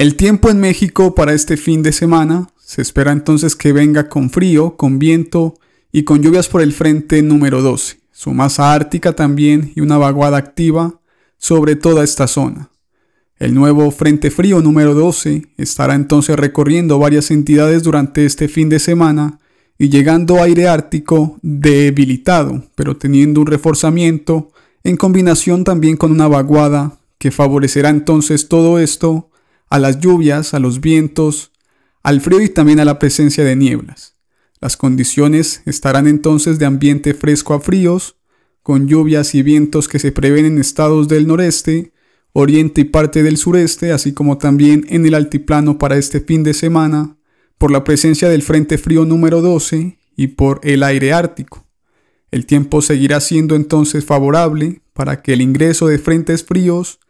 El tiempo en México para este fin de semana se espera entonces que venga con frío, con viento y con lluvias por el frente número 12, su masa ártica también y una vaguada activa sobre toda esta zona. El nuevo Frente Frío número 12 estará entonces recorriendo varias entidades durante este fin de semana y llegando aire ártico debilitado, pero teniendo un reforzamiento en combinación también con una vaguada que favorecerá entonces todo esto a las lluvias, a los vientos, al frío y también a la presencia de nieblas. Las condiciones estarán entonces de ambiente fresco a fríos, con lluvias y vientos que se prevén en estados del noreste, oriente y parte del sureste, así como también en el altiplano para este fin de semana, por la presencia del Frente Frío número 12 y por el aire ártico. El tiempo seguirá siendo entonces favorable para que el ingreso de frentes fríos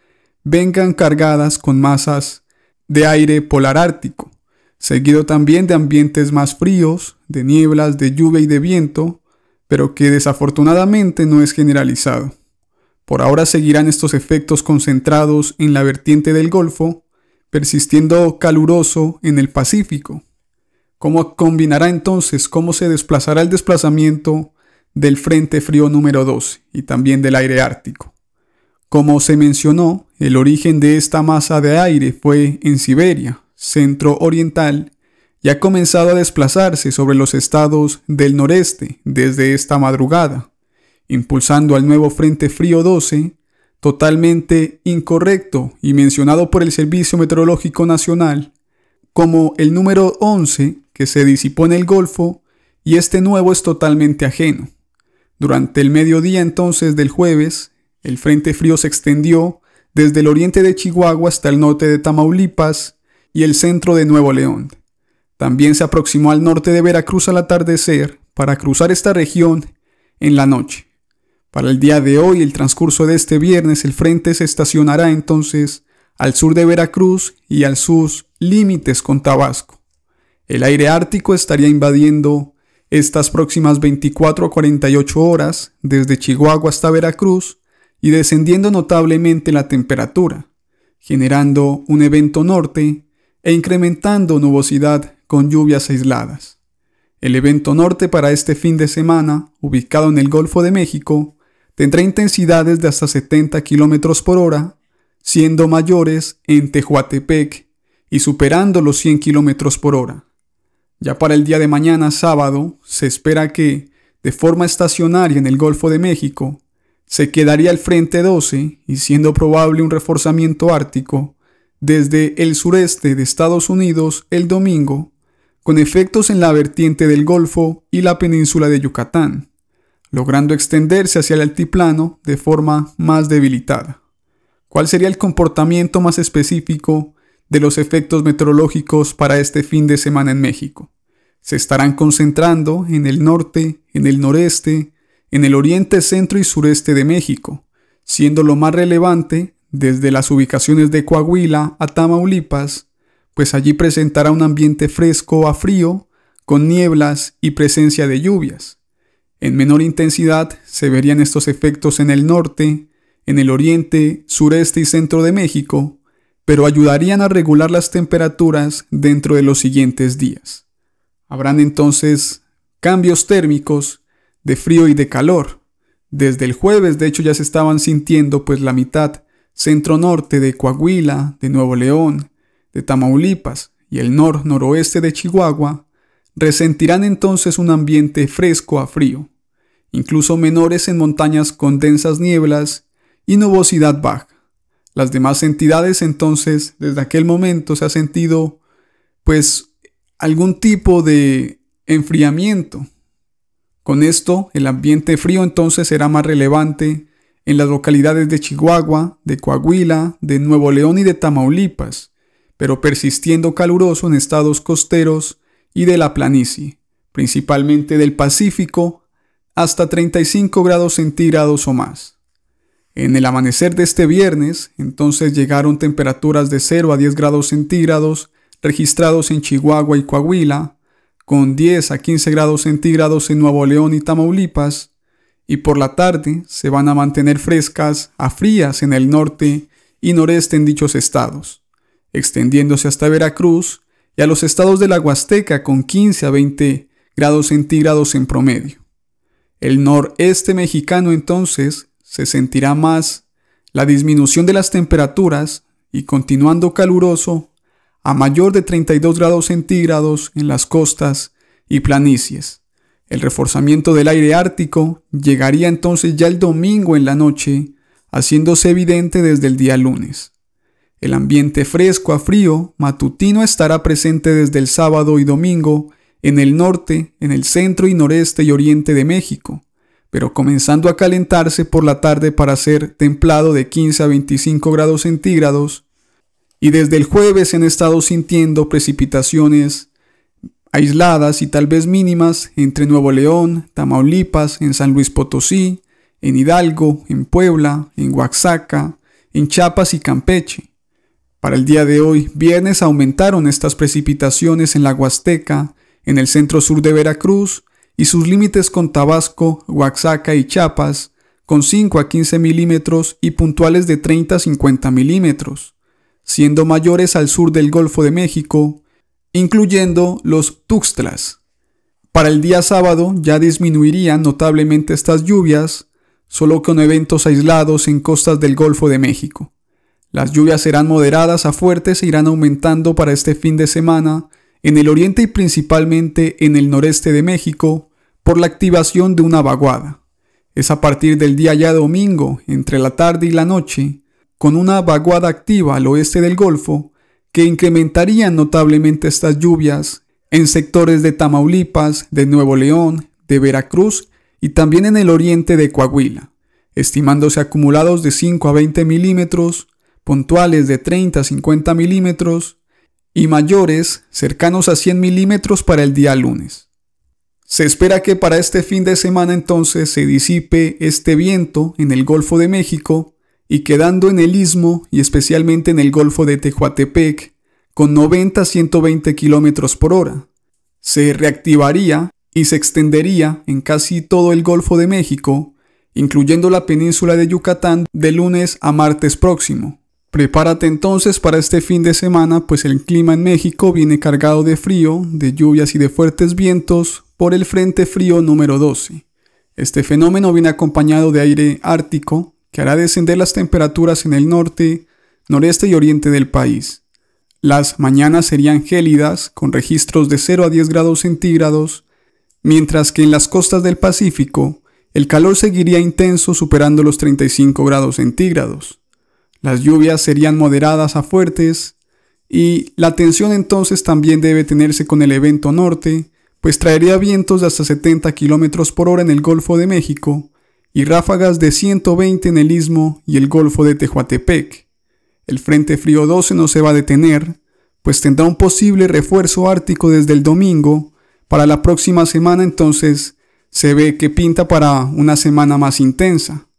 vengan cargadas con masas de aire polar ártico, seguido también de ambientes más fríos, de nieblas, de lluvia y de viento, pero que desafortunadamente no es generalizado. Por ahora seguirán estos efectos concentrados en la vertiente del Golfo, persistiendo caluroso en el Pacífico. ¿Cómo combinará entonces cómo se desplazará el desplazamiento del Frente Frío número 12 y también del aire ártico? Como se mencionó, el origen de esta masa de aire fue en Siberia, centro oriental, y ha comenzado a desplazarse sobre los estados del noreste desde esta madrugada, impulsando al nuevo Frente Frío 12, totalmente incorrecto y mencionado por el Servicio Meteorológico Nacional como el número 11 que se disipó en el Golfo y este nuevo es totalmente ajeno. Durante el mediodía entonces del jueves, el frente frío se extendió desde el oriente de Chihuahua hasta el norte de Tamaulipas y el centro de Nuevo León. También se aproximó al norte de Veracruz al atardecer para cruzar esta región en la noche. Para el día de hoy, el transcurso de este viernes, el frente se estacionará entonces al sur de Veracruz y al sus límites con Tabasco. El aire ártico estaría invadiendo estas próximas 24 a 48 horas desde Chihuahua hasta Veracruz y descendiendo notablemente la temperatura, generando un evento norte e incrementando nubosidad con lluvias aisladas. El evento norte para este fin de semana, ubicado en el Golfo de México, tendrá intensidades de hasta 70 km por hora, siendo mayores en Tehuantepec y superando los 100 km por hora. Ya para el día de mañana sábado, se espera que, de forma estacionaria en el Golfo de México, se quedaría el Frente 12 y siendo probable un reforzamiento ártico desde el sureste de Estados Unidos el domingo, con efectos en la vertiente del Golfo y la península de Yucatán, logrando extenderse hacia el altiplano de forma más debilitada. ¿Cuál sería el comportamiento más específico de los efectos meteorológicos para este fin de semana en México? Se estarán concentrando en el norte, en el noreste, en el oriente, centro y sureste de México, siendo lo más relevante desde las ubicaciones de Coahuila a Tamaulipas, pues allí presentará un ambiente fresco a frío, con nieblas y presencia de lluvias. En menor intensidad se verían estos efectos en el norte, en el oriente, sureste y centro de México, pero ayudarían a regular las temperaturas dentro de los siguientes días. Habrán entonces cambios térmicos de frío y de calor. Desde el jueves, de hecho, ya se estaban sintiendo pues la mitad centro-norte de Coahuila, de Nuevo León, de Tamaulipas y el nor-noroeste de Chihuahua, resentirán entonces un ambiente fresco a frío, incluso menores en montañas con densas nieblas y nubosidad baja. Las demás entidades entonces desde aquel momento se ha sentido pues algún tipo de enfriamiento, con esto, el ambiente frío entonces será más relevante en las localidades de Chihuahua, de Coahuila, de Nuevo León y de Tamaulipas, pero persistiendo caluroso en estados costeros y de la planicie, principalmente del Pacífico, hasta 35 grados centígrados o más. En el amanecer de este viernes, entonces llegaron temperaturas de 0 a 10 grados centígrados registrados en Chihuahua y Coahuila, con 10 a 15 grados centígrados en Nuevo León y Tamaulipas, y por la tarde se van a mantener frescas a frías en el norte y noreste en dichos estados, extendiéndose hasta Veracruz y a los estados de la Huasteca con 15 a 20 grados centígrados en promedio. El noreste mexicano entonces se sentirá más la disminución de las temperaturas y continuando caluroso a mayor de 32 grados centígrados en las costas y planicies. El reforzamiento del aire ártico llegaría entonces ya el domingo en la noche, haciéndose evidente desde el día lunes. El ambiente fresco a frío matutino estará presente desde el sábado y domingo en el norte, en el centro y noreste y oriente de México, pero comenzando a calentarse por la tarde para ser templado de 15 a 25 grados centígrados y desde el jueves han estado sintiendo precipitaciones aisladas y tal vez mínimas entre Nuevo León, Tamaulipas, en San Luis Potosí, en Hidalgo, en Puebla, en Oaxaca, en Chiapas y Campeche. Para el día de hoy, viernes, aumentaron estas precipitaciones en la Huasteca, en el centro sur de Veracruz y sus límites con Tabasco, Oaxaca y Chiapas, con 5 a 15 milímetros y puntuales de 30 a 50 milímetros siendo mayores al sur del Golfo de México, incluyendo los Tuxtlas. Para el día sábado ya disminuirían notablemente estas lluvias, solo con eventos aislados en costas del Golfo de México. Las lluvias serán moderadas a fuertes e irán aumentando para este fin de semana en el oriente y principalmente en el noreste de México por la activación de una vaguada. Es a partir del día ya domingo, entre la tarde y la noche, con una vaguada activa al oeste del Golfo que incrementarían notablemente estas lluvias en sectores de Tamaulipas, de Nuevo León, de Veracruz y también en el oriente de Coahuila, estimándose acumulados de 5 a 20 milímetros, puntuales de 30 a 50 milímetros y mayores cercanos a 100 milímetros para el día lunes. Se espera que para este fin de semana entonces se disipe este viento en el Golfo de México y quedando en el istmo y especialmente en el Golfo de Tehuantepec con 90 a 120 km por hora. Se reactivaría y se extendería en casi todo el Golfo de México, incluyendo la península de Yucatán de lunes a martes próximo. Prepárate entonces para este fin de semana, pues el clima en México viene cargado de frío, de lluvias y de fuertes vientos por el Frente Frío número 12. Este fenómeno viene acompañado de aire ártico, que hará descender las temperaturas en el norte, noreste y oriente del país. Las mañanas serían gélidas, con registros de 0 a 10 grados centígrados, mientras que en las costas del Pacífico el calor seguiría intenso superando los 35 grados centígrados. Las lluvias serían moderadas a fuertes y la tensión entonces también debe tenerse con el evento norte, pues traería vientos de hasta 70 km por hora en el Golfo de México y ráfagas de 120 en el istmo y el golfo de Tehuantepec. El Frente Frío 12 no se va a detener, pues tendrá un posible refuerzo ártico desde el domingo. Para la próxima semana entonces se ve que pinta para una semana más intensa.